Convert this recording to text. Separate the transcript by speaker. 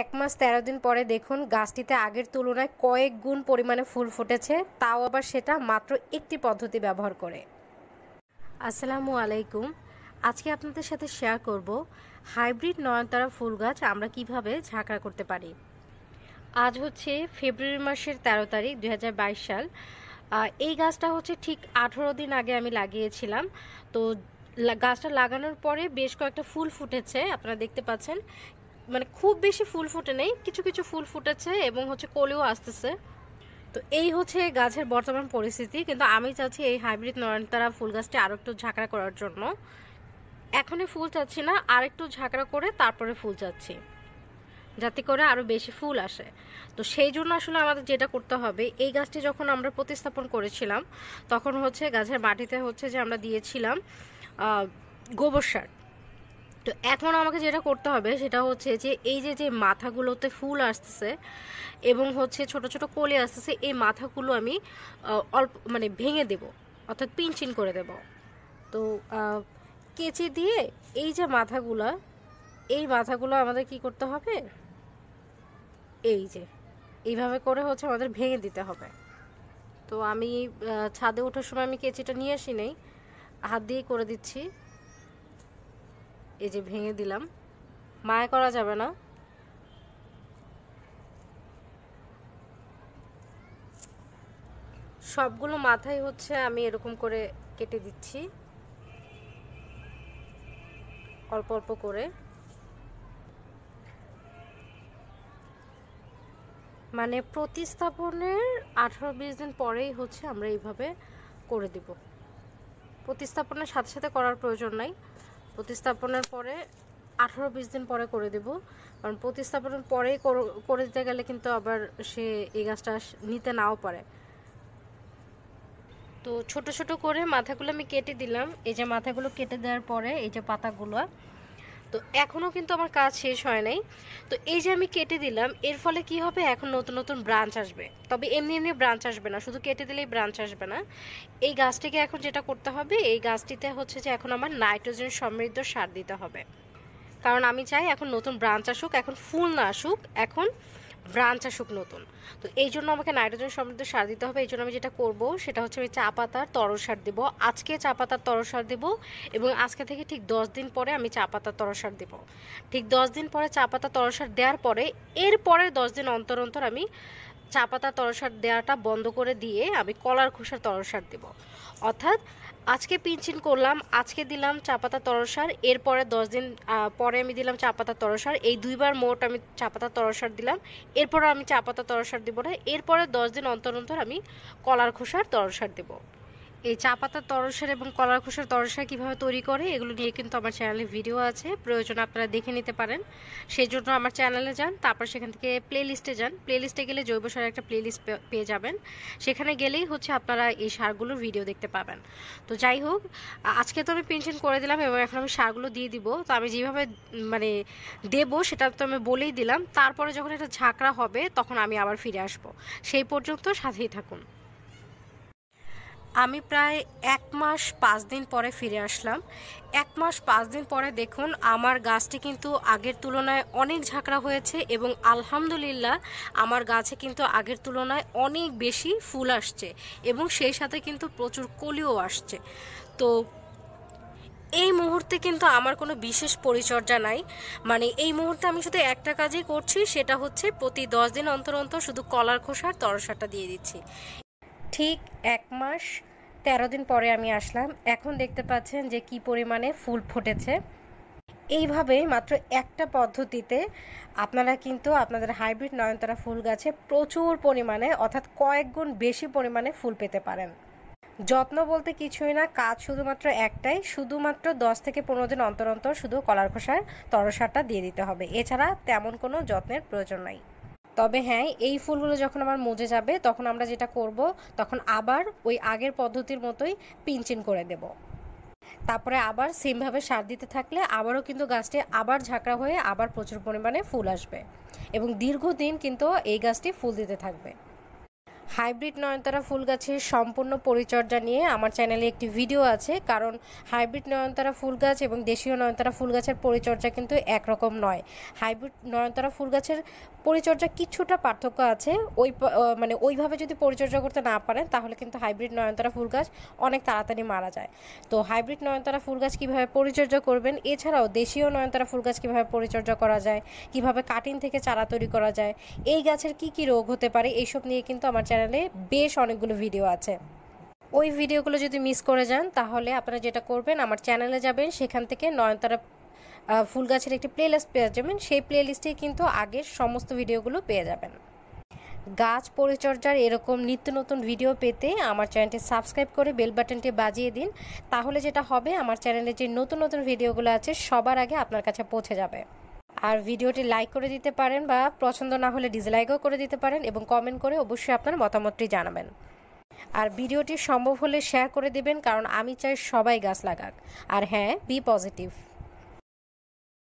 Speaker 1: এক মাস তেরো দিন পরে দেখুন গাছটিতে আগের তুলনায় কয়েক গুণ পরিমাণে ফুল ফুটেছে তাও আবার সেটা মাত্র একটি পদ্ধতি ব্যবহার করে আসসালামু আলাইকুম আজকে আপনাদের সাথে শেয়ার করব হাইব্রিড নয়নতারা ফুল গাছ আমরা কিভাবে ঝাঁকড়া করতে পারি আজ হচ্ছে ফেব্রুয়ারি মাসের তেরো তারিখ দুই সাল এই গাছটা হচ্ছে ঠিক আঠেরো দিন আগে আমি লাগিয়েছিলাম তো গাছটা লাগানোর পরে বেশ কয়েকটা ফুল ফুটেছে আপনারা দেখতে পাচ্ছেন মানে খুব বেশি ফুল ফুটে নেই কিছু কিছু ফুল ফুটেছে এবং হচ্ছে কলিও আসতেছে তো এই হচ্ছে গাছের বর্তমান পরিস্থিতি কিন্তু আমি চাচ্ছি এই হাইব্রিড নয়নতারা ফুল গাছটি আরও একটু ঝাঁকড়া করার জন্য এখনই ফুল চাচ্ছি না আর একটু ঝাঁকড়া করে তারপরে ফুল চাচ্ছি যাতে করে আরও বেশি ফুল আসে তো সেই জন্য আসলে আমাদের যেটা করতে হবে এই গাছটি যখন আমরা প্রতিস্থাপন করেছিলাম তখন হচ্ছে গাছের মাটিতে হচ্ছে যে আমরা দিয়েছিলাম গোবর সার তো এখন আমাকে যেটা করতে হবে সেটা হচ্ছে যে এই যে যে মাথাগুলোতে ফুল আসতেছে এবং হচ্ছে ছোট ছোট কলি আসতেছে এই মাথাগুলো আমি অল্প মানে ভেঙে দেব অর্থাৎ পিনচিন করে দেব তো কেচি দিয়ে এই যে মাথাগুলো এই মাথাগুলো আমাদের কি করতে হবে এই যে এইভাবে করে হচ্ছে আমাদের ভেঙে দিতে হবে তো আমি ছাদে ওঠার সময় আমি কেচিটা নিয়ে আসি নেই হাত দিয়ে করে দিচ্ছি এই যে ভেঙে দিলাম মায়া করা যাবে না সবগুলো মাথায় হচ্ছে আমি এরকম করে কেটে দিচ্ছি অল্প অল্প করে মানে প্রতিস্থাপনের আঠারো বিশ দিন পরেই হচ্ছে আমরা এইভাবে করে দিব প্রতিস্থাপনের সাথে সাথে করার প্রয়োজন নাই প্রতিস্থাপনের পরে আঠারো বিশ দিন পরে করে দেব কারণ প্রতিস্থাপনের পরেই করে দিতে গেলে কিন্তু আবার সে এই গাছটা নিতে নাও পারে তো ছোট ছোট করে মাথাগুলো আমি কেটে দিলাম এই যে মাথাগুলো কেটে দেওয়ার পরে এই যে পাতাগুলো তো এখনও কিন্তু আমার কাজ শেষ হয় নাই তো এই যে আমি কেটে দিলাম এর ফলে কি হবে এখন নতুন নতুন ব্রাঞ্চ আসবে তবে এমনি এমনি ব্রাঞ্চ আসবে না শুধু কেটে দিলেই ব্রাঞ্চ আসবে না এই গাছটিকে এখন যেটা করতে হবে এই গাছটিতে হচ্ছে যে এখন আমার নাইট্রোজেন সমৃদ্ধ সার দিতে হবে কারণ আমি চাই এখন নতুন ব্রাঞ্চ আসুক এখন ফুল না আসুক এখন ব্রাঞ্চ আসুক নতুন তো এই জন্য আমাকে নাইট্রোজেন সমৃদ্ধ সার দিতে হবে এই জন্য আমি যেটা করব সেটা হচ্ছে আমি চা পাতার তরল সার দেবো আজকে চা পাতার তরল সার দেবো এবং আজকে থেকে ঠিক দশ দিন পরে আমি চা পাতার তরল সার দেবো ঠিক দশ দিন পরে চা পাতা তরল সার দেওয়ার পরে এর পরে দশ দিন অন্তর অন্তর আমি চা পাতা তরসার দেওয়াটা বন্ধ করে দিয়ে আমি কলার খোসার সার দেবো অর্থাৎ আজকে পিনচিন করলাম আজকে দিলাম চা পাতা তরসার এরপরে দশ দিন পরে আমি দিলাম চা তরসার এই দুইবার মোট আমি চা তরসার দিলাম এরপরে আমি চা তরসার দিব না এরপরে দশ দিন অন্তর অন্তর আমি কলার খোসার তরসার দেবো এই চা পাতার তরসার এবং কলার খোসার তরসা কীভাবে তৈরি করে এগুলো নিয়ে কিন্তু আমার চ্যানেলে ভিডিও আছে প্রয়োজন আপনারা দেখে নিতে পারেন সেই জন্য আমার চ্যানেলে যান তারপর সেখান থেকে প্লে লিস্টে যান প্লে লিস্টে গেলে জৈব সারের একটা প্লে লিস্ট পেয়ে যাবেন সেখানে গেলেই হচ্ছে আপনারা এই সারগুলোর ভিডিও দেখতে পাবেন তো যাই হোক আজকে তো আমি পেনশন করে দিলাম এবং এখন আমি সারগুলো দিয়ে দিব তো আমি যেভাবে মানে দেব সেটা তো আমি বলেই দিলাম তারপরে যখন এটা ঝাঁকড়া হবে তখন আমি আবার ফিরে আসব সেই পর্যন্ত সাথেই থাকুন আমি প্রায় এক মাস পাঁচ দিন পরে ফিরে আসলাম এক মাস পাঁচ দিন পরে দেখুন আমার গাছটি কিন্তু আগের তুলনায় অনেক ঝাঁকড়া হয়েছে এবং আলহামদুলিল্লাহ আমার গাছে কিন্তু আগের তুলনায় অনেক বেশি ফুল আসছে এবং সেই সাথে কিন্তু প্রচুর কলিও আসছে তো এই মুহূর্তে কিন্তু আমার কোনো বিশেষ পরিচর্যা নাই মানে এই মুহূর্তে আমি শুধু একটা কাজই করছি সেটা হচ্ছে প্রতি দশ দিন অন্তর অন্তর শুধু কলার খোসার তরসাটা দিয়ে দিচ্ছি ঠিক এক মাস তেরো দিন পরে আমি আসলাম এখন দেখতে পাচ্ছেন যে কি পরিমাণে ফুল ফুটেছে এইভাবে মাত্র একটা পদ্ধতিতে আপনারা কিন্তু আপনাদের হাইব্রিড নয়নতারা ফুল গাছে প্রচুর পরিমাণে অর্থাৎ কয়েক গুণ বেশি পরিমাণে ফুল পেতে পারেন যত্ন বলতে কিছুই না কাজ শুধুমাত্র একটাই শুধুমাত্র দশ থেকে পনেরো দিন অন্তর অন্তর শুধু কলার খোসার তরসারটা দিয়ে দিতে হবে এছাড়া তেমন কোনো যত্নের প্রয়োজন নাই তবে হ্যাঁ এই ফুলগুলো যখন আমার মজে যাবে তখন আমরা যেটা করব তখন আবার ওই আগের পদ্ধতির মতোই পিঞ্চিন করে দেব তারপরে আবার সেমভাবে সার দিতে থাকলে আবারও কিন্তু গাছটি আবার ঝাঁকড়া হয়ে আবার প্রচুর পরিমাণে ফুল আসবে এবং দীর্ঘদিন কিন্তু এই গাছটি ফুল দিতে থাকবে হাইব্রিড নয়নতারা ফুল গাছের সম্পূর্ণ পরিচর্যা নিয়ে আমার চ্যানেলে একটি ভিডিও আছে কারণ হাইব্রিড নয়নতারা ফুল গাছ এবং দেশীয় নয়নতারা ফুল গাছের পরিচর্যা কিন্তু একরকম নয় হাইব্রিড নয়নতারা ফুল গাছের পরিচর্যা কিছুটা পার্থক্য আছে ওই মানে ওইভাবে যদি পরিচর্যা করতে না পারেন তাহলে কিন্তু হাইব্রিড নয়নতারা ফুল গাছ অনেক তাড়াতাড়ি মারা যায় তো হাইব্রিড নয়নতারা ফুল গাছ কীভাবে পরিচর্যা করবেন এছাড়াও দেশীয় নয়নতারা ফুল গাছ কীভাবে পরিচর্যা করা যায় কিভাবে কাটিং থেকে চারা তৈরি করা যায় এই গাছের কি কি রোগ হতে পারে এইসব নিয়ে কিন্তু আমার চ্যানেলে বেশ অনেকগুলো ভিডিও আছে ওই ভিডিওগুলো যদি মিস করে যান তাহলে আপনারা যেটা করবেন আমার চ্যানেলে যাবেন সেখান থেকে নয়নতারা ফুল গাছের একটি প্লে লিস্ট পেয়ে যাবেন সেই প্লে লিস্টে কিন্তু আগের সমস্ত ভিডিওগুলো পেয়ে যাবেন গাছ পরিচর্যার এরকম নিত্য নতুন ভিডিও পেতে আমার চ্যানেলটি সাবস্ক্রাইব করে বেল বাটনটি বাজিয়ে দিন তাহলে যেটা হবে আমার চ্যানেলে যে নতুন নতুন ভিডিওগুলো আছে সবার আগে আপনার কাছে পৌঁছে যাবে আর ভিডিওটি লাইক করে দিতে পারেন বা পছন্দ না হলে ডিসলাইকও করে দিতে পারেন এবং কমেন্ট করে অবশ্যই আপনার মতামতটি জানাবেন আর ভিডিওটি সম্ভব হলে শেয়ার করে দেবেন কারণ আমি চাই সবাই গাছ লাগাক আর হ্যাঁ বি পজিটিভ